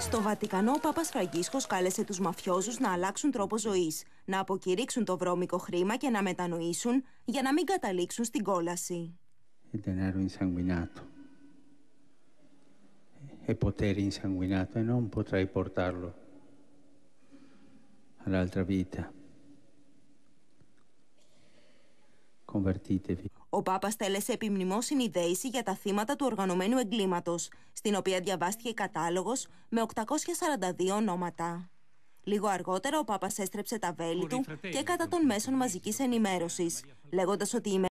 Στο Βατικανό, ο Πάπας Φραγκίσκος κάλεσε τους μαφιόζους να αλλάξουν τρόπο ζωής, να αποκηρύξουν το βρώμικο χρήμα και να μετανοήσουν για να μην καταλήξουν στην κόλαση. Il denaro insanguinato e potere insanguinato e non vita. Ο Πάπας τέλεσε επιμνημό δέηση για τα θύματα του οργανωμένου εγκλήματος, στην οποία διαβάστηκε κατάλογος με 842 ονόματα. Λίγο αργότερα ο παπα έστρεψε τα βέλη του και κατά των μέσων μαζικής ενημέρωσης, λέγοντας ότι η